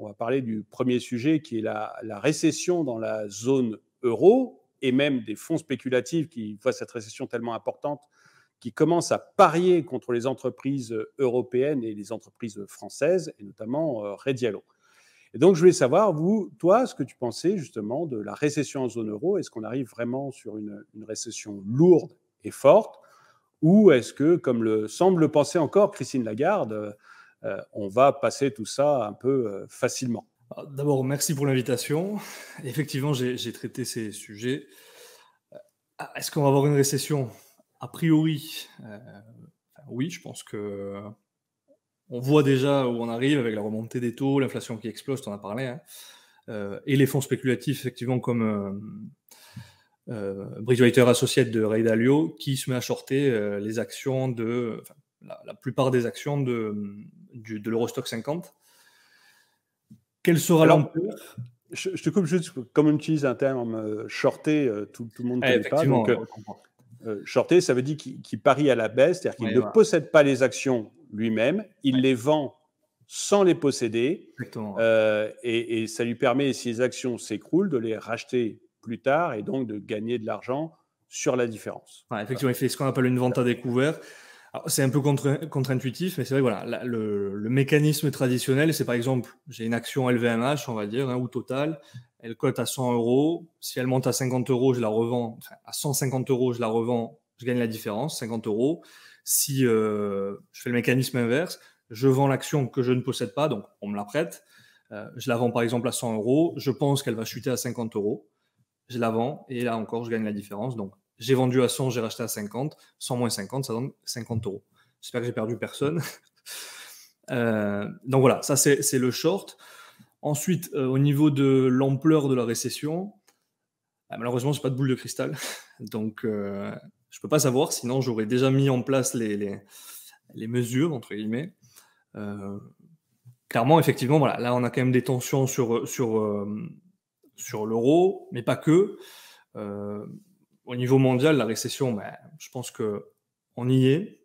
on va parler du premier sujet qui est la, récession dans la zone euro et même des fonds spéculatifs qui voient cette récession tellement importante qui commencent à parier contre les entreprises européennes et les entreprises françaises, et notamment euh, Redialo. Et donc, je voulais savoir, vous, toi, ce que tu pensais justement de la récession en zone euro. Est-ce qu'on arrive vraiment sur une, récession lourde et forte Ou est-ce que, comme le semble le penser encore Christine Lagarde, euh, euh, on va passer tout ça un peu euh, facilement. Ah, d'abord, merci pour l'invitation. Effectivement, j'ai traité ces sujets. Euh, ah, est-ce qu'on va avoir une récession A priori, oui, je pense que on voit déjà où on arrive avec la remontée des taux, l'inflation qui explose, tu en as parlé, hein. et les fonds spéculatifs, effectivement, comme Bridgewater Associates de Ray Dalio, qui se met à shorter les actions de la, plupart des actions de, du, de l'Eurostock 50. Quelle sera l'ampleur je, te coupe juste, comme on utilise un terme euh, shorté, euh, tout, tout le monde ne connaît pas. Donc, euh, shorté, ça veut dire qu'il parie à la baisse, c'est-à-dire qu'il ne possède pas les actions lui-même, il les vend sans les posséder, et, ça lui permet, si les actions s'écroulent, de les racheter plus tard et donc de gagner de l'argent sur la différence. effectivement, il fait ce qu'on appelle une vente à découvert. C'est un peu contre-intuitif, mais c'est vrai, voilà, le, mécanisme traditionnel, c'est par exemple, j'ai une action LVMH, on va dire, hein, ou Total, elle cote à 100 euros, si elle monte à 50 euros, je la revends, enfin, à 150 euros, je la revends, je gagne la différence, 50 euros. Si euh, je fais le mécanisme inverse, je vends l'action que je ne possède pas, donc on me la prête, euh, je la vends par exemple à 100 euros, je pense qu'elle va chuter à 50 euros, je la vends, et là encore, je gagne la différence, donc j'ai vendu à 100, j'ai racheté à 50. 100 moins 50, ça donne 50 euros. J'espère que j'ai perdu personne. Euh, donc voilà, ça c'est le short. Ensuite, euh, au niveau de l'ampleur de la récession, bah, malheureusement, je n'ai pas de boule de cristal. Donc euh, je ne peux pas savoir, sinon j'aurais déjà mis en place les, mesures, entre guillemets. clairement, effectivement, voilà, là on a quand même des tensions sur, sur l'euro, mais pas que au niveau mondial, la récession, ben, je pense qu'on y est.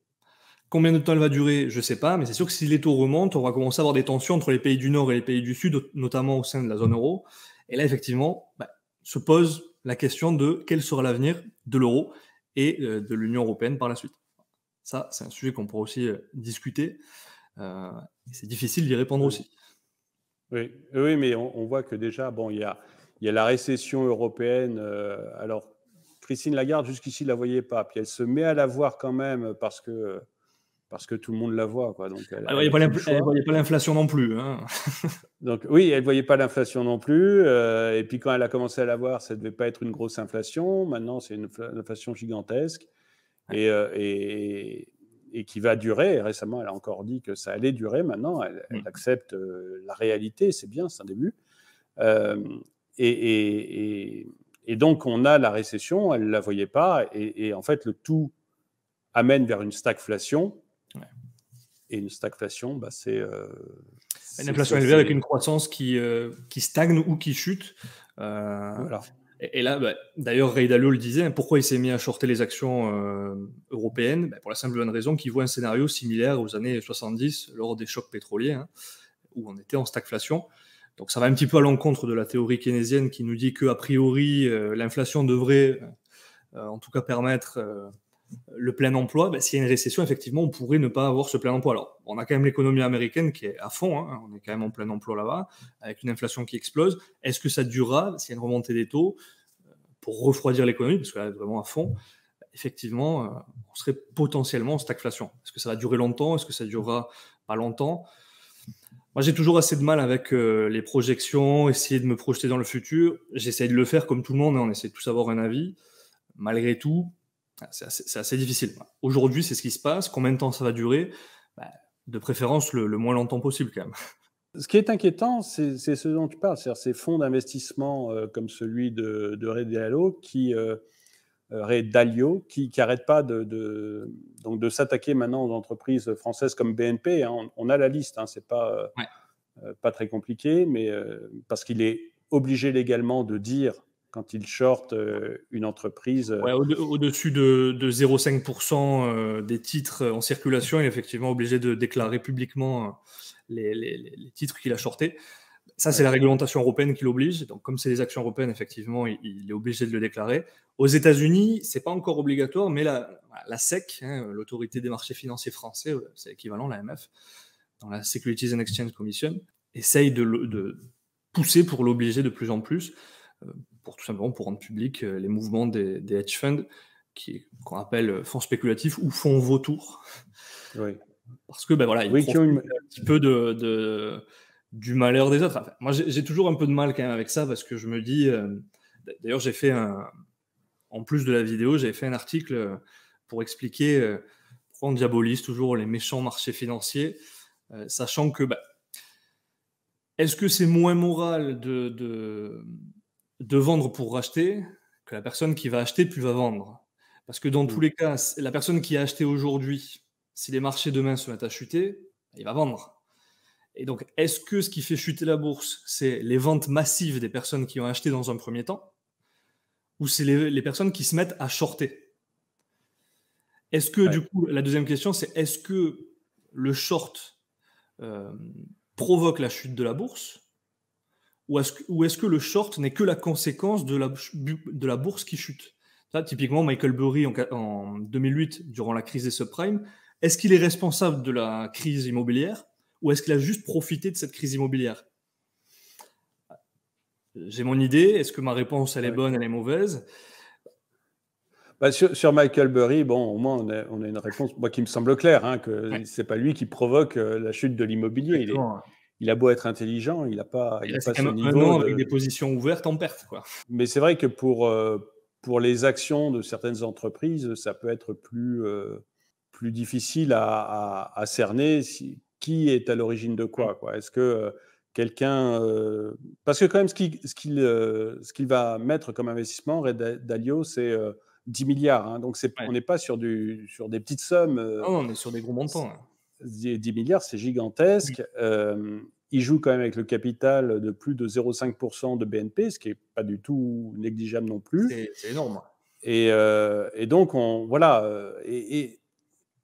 Combien de temps elle va durer, je ne sais pas, mais c'est sûr que si les taux remontent, on va commencer à avoir des tensions entre les pays du Nord et les pays du Sud, notamment au sein de la zone euro. Et là, effectivement, ben, se pose la question de quel sera l'avenir de l'euro et euh, de l'Union européenne par la suite. Ça, c'est un sujet qu'on pourra aussi euh, discuter. Euh, c'est difficile d'y répondre aussi. Oui, mais on, voit que déjà, bon, il y a, il y a la récession européenne, alors Christine Lagarde, jusqu'ici, ne la voyait pas. Puis elle se met à la voir quand même parce que, parce que tout le monde la voit. Quoi. Donc elle ne voyait pas l'inflation non plus. Hein. Donc oui, elle ne voyait pas l'inflation non plus. Euh, et puis quand elle a commencé à la voir, ça ne devait pas être une grosse inflation. Maintenant, c'est une inflation gigantesque. Euh, et, qui va durer. Récemment, elle a encore dit que ça allait durer. Maintenant, elle, mm. accepte euh, la réalité. C'est bien, c'est un début. et, et donc, on a la récession, elle ne la voyait pas. Et, en fait, le tout amène vers une stagflation. Et une stagflation, bah, c'est. Euh, une inflation élevée avec une croissance qui, euh, qui stagne ou qui chute. Euh, et, là, bah, d'ailleurs, Ray Dalio le disait, hein, pourquoi il s'est mis à shorter les actions européennes bah, Pour la simple bonne raison qu'il voit un scénario similaire aux années 70, lors des chocs pétroliers, hein, où on était en stagflation. Donc ça va un petit peu à l'encontre de la théorie keynésienne qui nous dit que a priori euh, l'inflation devrait euh, en tout cas permettre euh, le plein emploi. Ben, s'il y a une récession, effectivement, on pourrait ne pas avoir ce plein emploi. Alors on a quand même l'économie américaine qui est à fond, hein. on est quand même en plein emploi là-bas, avec une inflation qui explose. Est-ce que ça durera s'il y a une remontée des taux pour refroidir l'économie, parce qu'elle est vraiment à fond effectivement, on serait potentiellement en stagflation. Est-ce que ça va durer longtemps Est-ce que ça durera pas longtemps moi, j'ai toujours assez de mal avec euh, les projections, essayer de me projeter dans le futur. J'essaie de le faire comme tout le monde, hein, on essaie de tous avoir un avis. Malgré tout, ah, c'est assez, difficile. Aujourd'hui, c'est ce qui se passe. Combien de temps ça va durer bah, De préférence, le, moins longtemps possible quand même. Ce qui est inquiétant, c'est ce dont tu parles, c'est-à-dire ces fonds d'investissement euh, comme celui de, de Red qui, euh, euh, Ray Dalio, qui n'arrête pas de, s'attaquer maintenant aux entreprises françaises comme BNP. Hein. On, a la liste, hein. c'est pas, euh, euh, pas très compliqué, mais parce qu'il est obligé légalement de dire quand il short une entreprise. Au-dessus de, de 0,5% des titres en circulation, il est effectivement obligé de déclarer publiquement les, les titres qu'il a shortés. Ça, c'est la réglementation européenne qui l'oblige. Donc, comme c'est des actions européennes, effectivement, il, est obligé de le déclarer. Aux États-Unis, c'est pas encore obligatoire, mais la, la SEC, hein, l'autorité des marchés financiers français, euh, c'est équivalent l'AMF, dans la Securities and Exchange Commission, essaye de, pousser pour l'obliger de plus en plus, euh, pour tout simplement pour rendre public euh, les mouvements des, hedge funds, qu'on appelle fonds spéculatifs ou fonds vautours. Oui. Parce que ben voilà, ils ont un petit peu de du malheur des autres. moi, j'ai toujours un peu de mal quand même avec ça parce que je me dis. Euh, d'ailleurs, j'ai fait un. En plus de la vidéo, j'avais fait un article euh, pour expliquer euh, pourquoi on diabolise toujours les méchants marchés financiers, sachant que. Bah, est-ce que c'est moins moral de, de, vendre pour racheter que la personne qui va acheter puis va vendre Parce que dans mm. tous les cas, la personne qui a acheté aujourd'hui, si les marchés demain se mettent à chuter, il va vendre. Et donc, est-ce que ce qui fait chuter la bourse, c'est les ventes massives des personnes qui ont acheté dans un premier temps Ou c'est les, personnes qui se mettent à shorter Est-ce que, du coup, la deuxième question, c'est est-ce que le short euh, provoque la chute de la bourse ou est-ce, que, le short n'est que la conséquence de la, bourse qui chute Typiquement, Michael Burry en 2008, durant la crise des subprimes, est-ce qu'il est responsable de la crise immobilière ou est-ce qu'il a juste profité de cette crise immobilière J'ai mon idée. Est-ce que ma réponse, elle est bonne, elle est mauvaise bah, sur, Michael Burry, bon, au moins, on a, une réponse qui me semble claire, hein, que c'est pas lui qui provoque euh, la chute de l'immobilier. Il, a beau être intelligent, il n'a pas, il, a pas niveau. avec des positions ouvertes en perte. Quoi. Mais c'est vrai que pour, euh, pour les actions de certaines entreprises, ça peut être plus, euh, plus difficile à, à cerner si, qui est à l'origine de quoi, quoi. Est-ce que euh, quelqu'un. Euh, parce que, quand même, ce qu'il euh, ce qu'il va mettre comme investissement, Red Dalio, c'est. 10 milliards. Hein. Donc, c'est on n'est pas sur, du, sur des petites sommes. on est sur des gros montants. 10, milliards, c'est gigantesque. il joue quand même avec le capital de plus de 0,5% de BNP, ce qui est pas du tout négligeable non plus. C'est énorme. Hein. Et, donc, on, voilà. Et, et,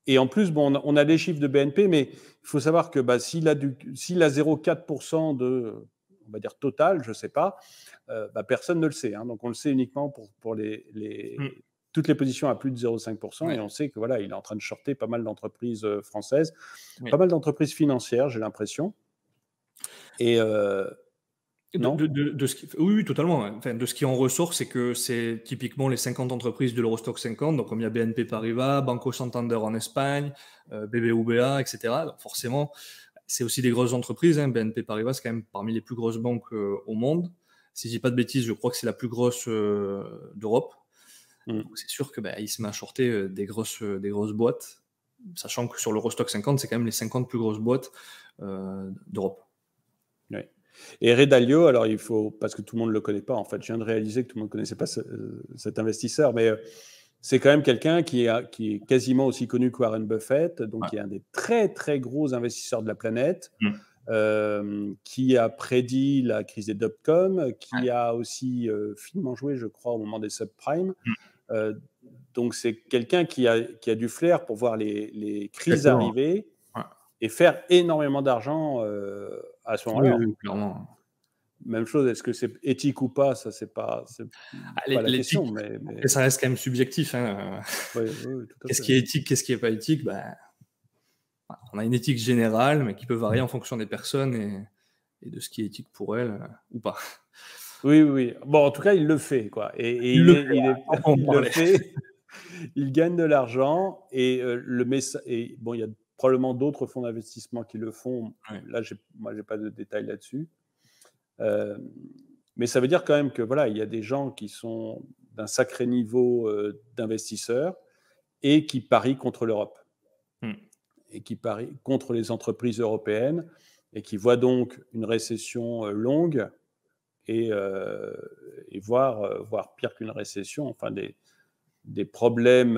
et en plus, bon, on a les chiffres de BNP, mais il faut savoir que bah, s'il a, 0,4% de, on va dire total, je ne sais pas, euh, bah, personne ne le sait. Hein. donc on le sait uniquement pour, les, les mm. toutes les positions à plus de 0,5%. Et on sait que voilà, il est en train de shorter pas mal d'entreprises euh, françaises, pas mal d'entreprises financières, j'ai l'impression. Et, euh, de, ce oui, oui, totalement. de ce qui en ressort, c'est que c'est typiquement les 50 entreprises de l'Eurostock 50, donc comme il y a BNP Paribas, Banco Santander en Espagne, BBUBA, euh, BBVA, etc. Donc forcément, c'est aussi des grosses entreprises. Hein. BNP Paribas, c'est quand même parmi les plus grosses banques euh, au monde. Si je dis pas de bêtises, je crois que c'est la plus grosse euh, d'Europe. Mm. C'est sûr qu'il bah, se met à des grosses, des grosses boîtes, sachant que sur l'Eurostock 50, c'est quand même les 50 plus grosses boîtes d'Europe. Oui. Et Redalio, alors il faut, parce que tout le monde ne le connaît pas, en fait, je viens de réaliser que tout le monde ne connaissait pas euh, cet investisseur, mais euh, c'est quand même quelqu'un qui, qui est quasiment aussi connu que Warren Buffett, donc il est un des très très gros investisseurs de la planète, mm. euh, qui a prédit la crise des dot-com, qui a aussi finement joué, je crois, au moment des subprimes. Mm. donc c'est quelqu'un qui a, qui a, du flair pour voir les, les crises arriver et faire énormément d'argent à ce moment-là. Hein. clairement. Même chose, est-ce que c'est éthique ou pas Ça, c'est pas, c'est ah, la question. Mais, Ça reste quand même subjectif. Hein. qu'est-ce qui est éthique, qu'est-ce qui n'est pas éthique ben On a une éthique générale, mais qui peut varier en fonction des personnes et, de ce qui est éthique pour elles ou pas. Oui, oui. Bon, en tout cas, il le fait. Quoi. Et, il, il, est, il, gagne de l'argent et euh, le message. Bon, il y a probablement d'autres fonds d'investissement qui le font. Là, moi, je n'ai pas de détails là-dessus. Euh, mais ça veut dire quand même que voilà, il y a des gens qui sont d'un sacré niveau euh, d'investisseurs et qui parient contre l'Europe hmm. et qui parient contre les entreprises européennes et qui voient donc une récession euh, longue et, et voire, pire qu'une récession, enfin des, des problèmes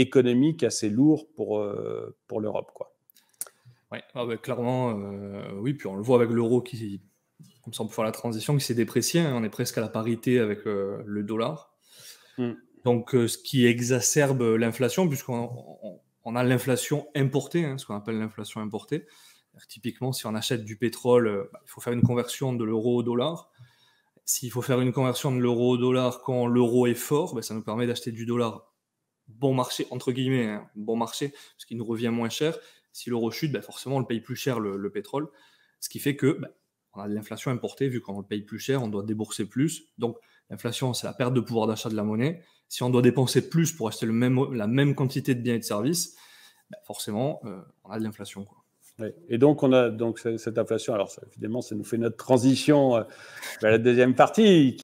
économique assez lourd pour, euh, pour l'Europe. Quoi. Ah bah, clairement, euh, oui, puis on le voit avec l'euro qui, comme ça on peut faire la transition, qui s'est déprécié, hein. on est presque à la parité avec euh, le dollar. Mm. Donc ce qui exacerbe l'inflation, puisqu'on on, a l'inflation importée, hein, ce qu'on appelle l'inflation importée. typiquement, si on achète du pétrole, bah, il faut faire une conversion de l'euro au dollar. S'il faut faire une conversion de l'euro au dollar quand l'euro est fort, bah, ça nous permet d'acheter du dollar bon marché, entre guillemets, hein, bon marché, ce qui nous revient moins cher. Si l'euro chute, bah, forcément, on le paye plus cher le, pétrole. Ce qui fait que bah, on a de l'inflation importée, vu qu'on le paye plus cher, on doit débourser plus. Donc, l'inflation, c'est la perte de pouvoir d'achat de la monnaie. Si on doit dépenser plus pour acheter le même, la même quantité de biens et de services, bah, forcément, euh, on a de l'inflation. Et donc, on a donc cette inflation. Alors, évidemment, ça nous fait notre transition euh, la deuxième partie,